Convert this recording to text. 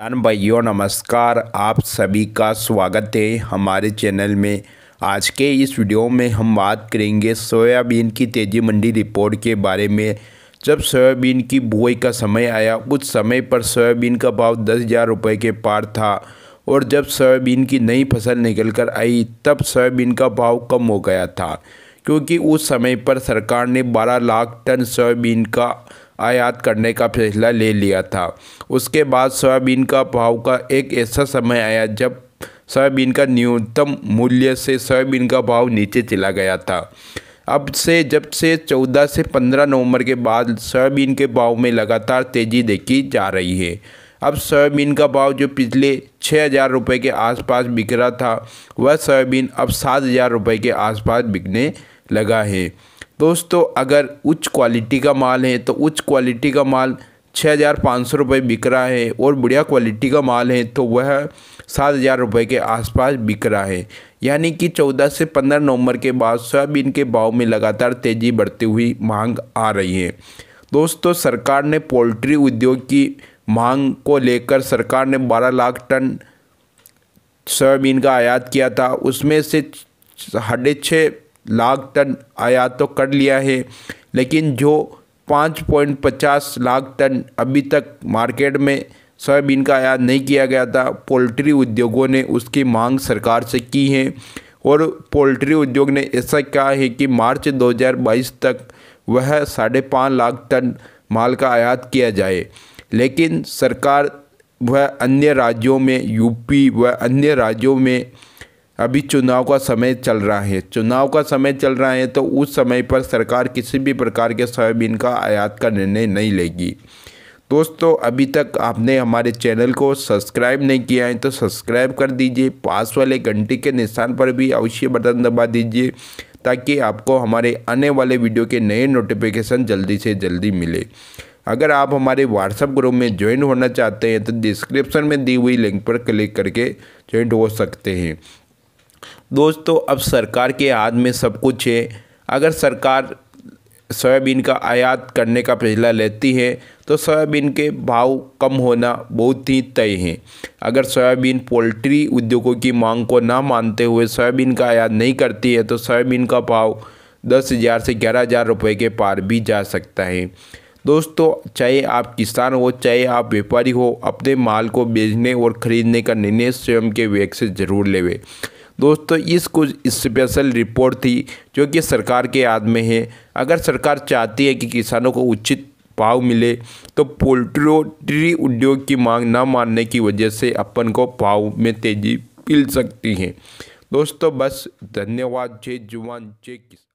किसान भाइयों नमस्कार आप सभी का स्वागत है हमारे चैनल में आज के इस वीडियो में हम बात करेंगे सोयाबीन की तेजी मंडी रिपोर्ट के बारे में जब सोयाबीन की बुआई का समय आया उस समय पर सोयाबीन का भाव दस हज़ार रुपये के पार था और जब सोयाबीन की नई फसल निकल कर आई तब सोयाबीन का भाव कम हो गया था क्योंकि उस समय पर सरकार ने 12 लाख टन सोयाबीन का आयात करने का फैसला ले लिया था उसके बाद सोयाबीन का भाव का एक ऐसा समय आया जब सोयाबीन का न्यूनतम मूल्य से सोयाबीन का भाव नीचे चला गया था अब से जब से 14 से 15 नवंबर के बाद सोयाबीन के भाव में लगातार तेज़ी देखी जा रही है अब सोयाबीन का भाव जो पिछले छः हज़ार रुपये के आसपास बिक रहा था वह सोयाबीन अब सात हज़ार रुपये के आसपास बिकने लगा है दोस्तों अगर उच्च क्वालिटी का माल है तो उच्च क्वालिटी का माल छः हज़ार पाँच सौ रुपये बिक रहा है और बढ़िया क्वालिटी का माल है तो वह सात हज़ार रुपये के आसपास बिक रहा है यानी कि चौदह से पंद्रह नवंबर के बाद सोयाबीन के भाव में लगातार तेज़ी बढ़ती हुई मांग आ रही है दोस्तों सरकार ने पोल्ट्री उद्योग की मांग को लेकर सरकार ने बारह लाख टन सोयाबीन का आयात किया था उसमें से साढ़े छः लाख टन आयात तो कर लिया है लेकिन जो पाँच पॉइंट पचास लाख टन अभी तक मार्केट में सोयाबीन का आयात नहीं किया गया था पोल्ट्री उद्योगों ने उसकी मांग सरकार से की है और पोल्ट्री उद्योग ने ऐसा कहा है कि मार्च 2022 तक वह साढ़े पाँच लाख टन माल का आयात किया जाए लेकिन सरकार वह अन्य राज्यों में यूपी व अन्य राज्यों में अभी चुनाव का समय चल रहा है चुनाव का समय चल रहा है तो उस समय पर सरकार किसी भी प्रकार के सोयाबीन का आयात का निर्णय नहीं लेगी दोस्तों अभी तक आपने हमारे चैनल को सब्सक्राइब नहीं किया है तो सब्सक्राइब कर दीजिए पास वाले घंटी के निशान पर भी अवश्य बटन दबा दीजिए ताकि आपको हमारे आने वाले वीडियो के नए नोटिफिकेशन जल्दी से जल्दी मिले अगर आप हमारे व्हाट्सएप ग्रुप में ज्वाइन होना चाहते हैं तो डिस्क्रिप्शन में दी हुई लिंक पर क्लिक करके ज्वाइन हो सकते हैं दोस्तों अब सरकार के हाथ में सब कुछ है अगर सरकार सोयाबीन का आयात करने का फैसला लेती है तो सोयाबीन के भाव कम होना बहुत ही तय है अगर सोयाबीन पोल्ट्री उद्योगों की मांग को ना मानते हुए सोयाबीन का आयात नहीं करती है तो सोयाबीन का भाव दस हज़ार से ग्यारह हज़ार रुपये के पार भी जा सकता है दोस्तों चाहे आप किसान हो चाहे आप व्यापारी हो अपने माल को बेचने और ख़रीदने का निर्णय स्वयं के वेग से ज़रूर लेवे दोस्तों इस कुछ स्पेशल रिपोर्ट थी जो कि सरकार के याद में है अगर सरकार चाहती है कि किसानों को उचित भाव मिले तो पोल्ट्रोट्री उद्योग की मांग न मानने की वजह से अपन को भाव में तेज़ी मिल सकती है दोस्तों बस धन्यवाद जय जुवान जय किसान